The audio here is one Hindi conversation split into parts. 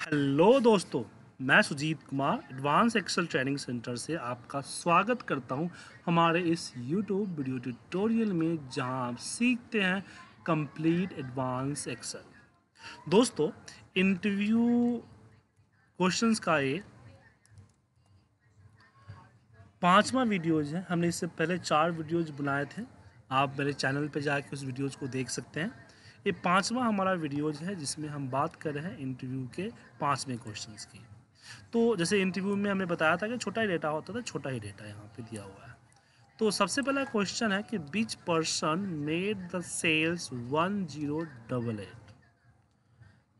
हेलो दोस्तों मैं Sujit Kumar advance Excel training centre से आपका स्वागत करता हूं हमारे इस यूट्यूब वीडियो ट्यूटोरियल में जहां आप सीखते हैं कंप्लीट एडवांस एक्सेल दोस्तों इंटरव्यू क्वेश्चंस का ये पांचवा वीडियोज है हमने इससे पहले चार वीडियोज बनाए थे आप मेरे चैनल पर जाके उस वीडियोज को देख सकते हैं ये पाँचवा हमारा वीडियोज है जिसमें हम बात कर रहे हैं इंटरव्यू के पांचवें क्वेश्चन की तो जैसे इंटरव्यू में हमें बताया था कि छोटा ही डेटा होता था छोटा ही डेटा यहाँ पे दिया हुआ है तो सबसे पहला क्वेश्चन है कि which person made the sales one zero double eight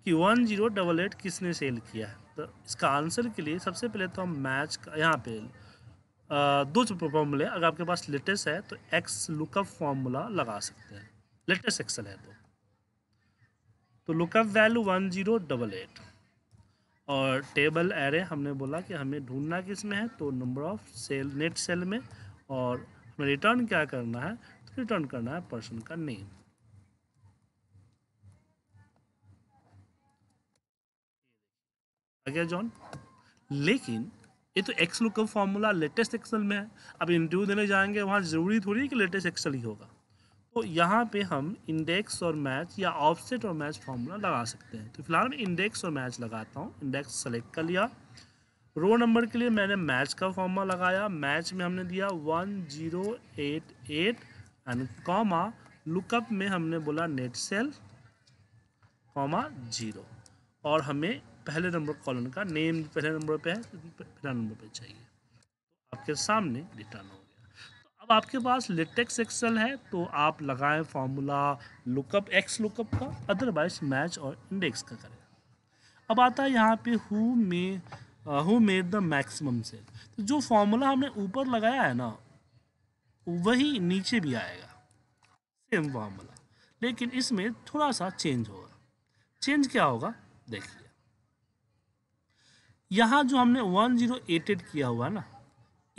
कि वन जीरो डबल एट किसने सेल किया है तो इसका आंसर के लिए सबसे पहले तो हम मैच यहाँ पे दो फॉर्मूले अगर आपके पास लेटेस्ट है तो एक्स लुकअप फॉर्मूला लगा सकते हैं लेटेस्ट एक्सल है तो तो lookup value one zero double eight और टेबल एरे हमने बोला कि हमें ढूंढना किस में है तो number of sale net sale में और हमें रिटर्न क्या करना है तो रिटर्न करना है पर्सन का नेम गया जॉन लेकिन ये तो X lookup formula latest Excel में है अब इंटरव्यू देने जाएंगे वहाँ ज़रूरी थोड़ी है कि लेटेस्ट एक्सल ही होगा तो यहाँ पे हम इंडेक्स और मैच या ऑफसेट और मैच फार्मूला लगा सकते हैं तो फिलहाल मैं इंडेक्स और मैच लगाता हूँ इंडेक्स सेलेक्ट कर लिया रो नंबर के लिए मैंने मैच का फॉर्मूला लगाया मैच में हमने दिया one zero eight eight and comma lookup में हमने बोला नेट सेल कॉमा जीरो और हमें पहले नंबर कॉलम का नेम पहले नंबर पे है पहला नंबर पे चाहिए तो आपके सामने रिटर्न हो अब आपके पास लेटेक्स एक्सेल है तो आप लगाएं फार्मूला लुकअप एक्स लुकअप का अदरवाइज मैच और इंडेक्स का करें अब आता है यहाँ पे who may who made the maximum sale तो जो फार्मूला हमने ऊपर लगाया है ना वही नीचे भी आएगा सेम फार्मूला लेकिन इसमें थोड़ा सा चेंज होगा चेंज क्या होगा देखिए यहाँ जो हमने वन जीरो एटेड किया हुआ ना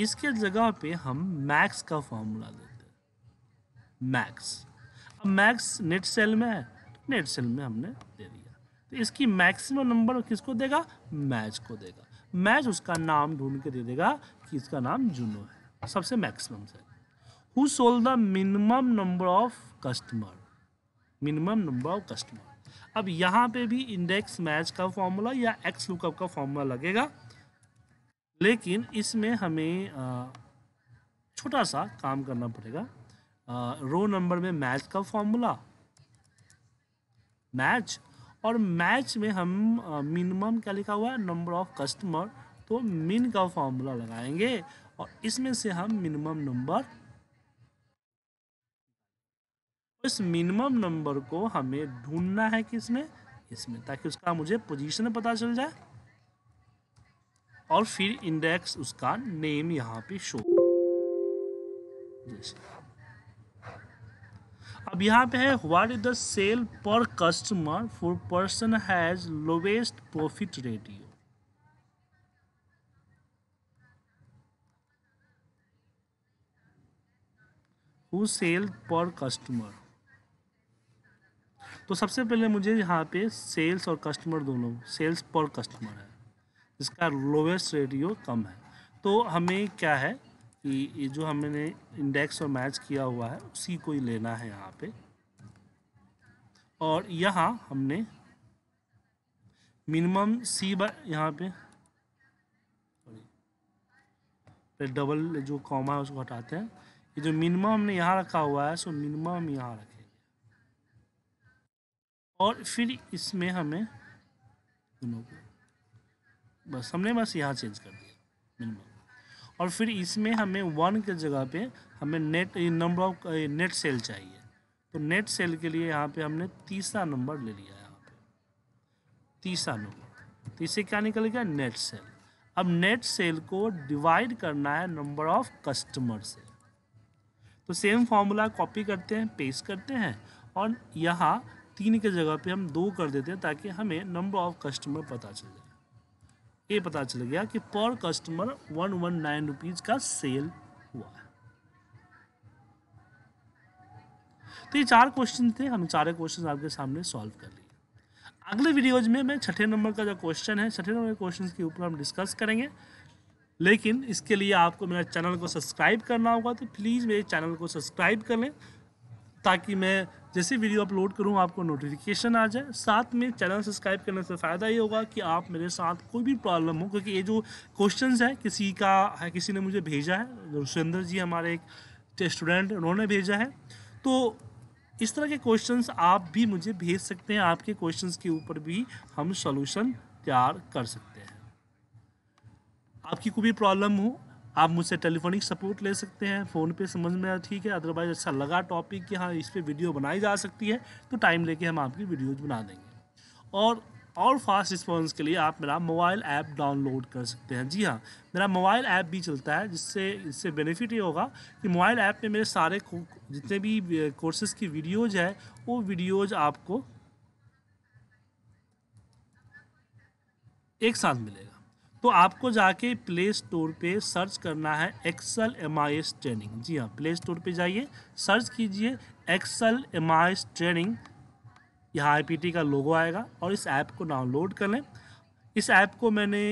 इसके जगह पे हम मैक्स का फॉर्मूला देते हैं मैक्स अब मैक्स नेट सेल में है नेट सेल में हमने दे दिया तो इसकी मैक्सिमम नंबर किसको देगा मैच को देगा मैच उसका नाम ढूंढ के दे देगा कि इसका नाम जुनो है सबसे maximum sale who sold the minimum number of customer minimum number of customer अब यहाँ पे भी इंडेक्स मैच का फॉर्मूला या एक्स लुकअप का फॉर्मूला लगेगा लेकिन इसमें हमें छोटा सा काम करना पड़ेगा रो नंबर में मैच का फॉर्मूला मैच और मैच में हम मिनिमम क्या लिखा हुआ है नंबर ऑफ कस्टमर तो मिन का फॉर्मूला लगाएंगे और इसमें से हम मिनिमम नंबर इस मिनिमम नंबर को हमें ढूंढना है किसमें इसमें ताकि उसका मुझे पोजीशन पता चल जाए और फिर इंडेक्स उसका नेम यहाँ पे शो जैसे अब यहाँ पे है what is the sale per customer for person has lowest profit ratio who sale per customer तो सबसे पहले मुझे यहाँ पे सेल्स और कस्टमर दोनों सेल्स पर कस्टमर है इसका लोवेस्ट रेडियो कम है तो हमें क्या है कि जो हमने इंडेक्स और मैच किया हुआ है उसी को ही लेना है यहाँ पे और यहाँ हमने मिनिमम सी बा यहाँ पे पे डबल जो कॉमा है उसको हटाते हैं ये जो मिनिमम हमने यहाँ रखा हुआ है सो मिनिमम हम यहाँ रखेंगे और फिर इसमें हमें बस हमने बस यहाँ चेंज कर दिया मिनिमम और फिर इसमें हमें वन के जगह पे हमें net number of net sale चाहिए तो नेट सेल के लिए यहाँ पे हमने तीसरा नंबर ले लिया यहाँ पे तीसरा नंबर तो इससे क्या निकल गया नेट सेल अब नेट सेल को डिवाइड करना है नंबर ऑफ कस्टमर से तो सेम फॉर्मूला कॉपी करते हैं पेस्ट करते हैं और यहाँ तीन के जगह पे हम दो कर देते हैं ताकि हमें नंबर ऑफ कस्टमर पता चल जाए ये पता चल गया कि per customer one one nine rupees का सेल हुआ तो ये चार क्वेश्चन थे हम चारों क्वेश्चन आपके सामने सॉल्व कर लिए अगले वीडियोज में मैं छठे नंबर का जो क्वेश्चन है छठे नंबर के क्वेश्चन के ऊपर हम डिस्कस करेंगे लेकिन इसके लिए आपको मेरा चैनल को सब्सक्राइब करना होगा तो प्लीज़ मेरे चैनल को सब्सक्राइब कर लें ताकि मैं जैसे वीडियो अपलोड करूँ आपको नोटिफिकेशन आ जाए साथ में चैनल सब्सक्राइब करने से फ़ायदा ये होगा कि आप मेरे साथ कोई भी प्रॉब्लम हो क्योंकि ये जो क्वेश्चन है किसी का है किसी ने मुझे भेजा है सुरेंद्र जी हमारे एक स्टूडेंट उन्होंने भेजा है तो इस तरह के क्वेश्चंस आप भी मुझे भेज सकते हैं आपके क्वेश्चंस के ऊपर भी हम सॉल्यूशन तैयार कर सकते हैं आपकी कोई भी प्रॉब्लम हो आप मुझसे टेलीफोनिक सपोर्ट ले सकते हैं फ़ोन पे समझ में आया ठीक है अदरवाइज़ अच्छा लगा टॉपिक कि हाँ इस पर वीडियो बनाई जा सकती है तो टाइम लेके हम आपकी वीडियोज़ बना देंगे और और फास्ट रिस्पॉन्स के लिए आप मेरा मोबाइल ऐप डाउनलोड कर सकते हैं जी हाँ मेरा मोबाइल ऐप भी चलता है जिससे इससे बेनिफिट ये होगा कि मोबाइल ऐप में मेरे सारे जितने भी कोर्सेज़ की वीडियोज़ है वो वीडियोज़ आपको एक साथ मिलेगा तो आपको जाके प्ले स्टोर पे सर्च करना है Excel M I S training जी हाँ प्ले स्टोर पे जाइए सर्च कीजिए Excel M I S training यहाँ आई का लोगो आएगा और इस ऐप को डाउनलोड कर लें इस ऐप को मैंने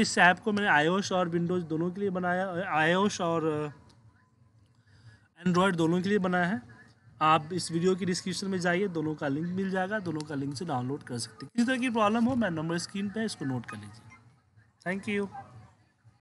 इस ऐप को मैंने आईओएस और विंडोज़ दोनों के लिए बनाया आईओएस और एंड्रॉयड दोनों के लिए बनाया है आप इस वीडियो की डिस्क्रिप्शन में जाइए दोनों का लिंक मिल जाएगा दोनों का लिंक से डाउनलोड कर सकते हैं किसी तरह की प्रॉब्लम हो मैं नंबर स्क्रीन पर इसको नोट कर लीजिए थैंक यू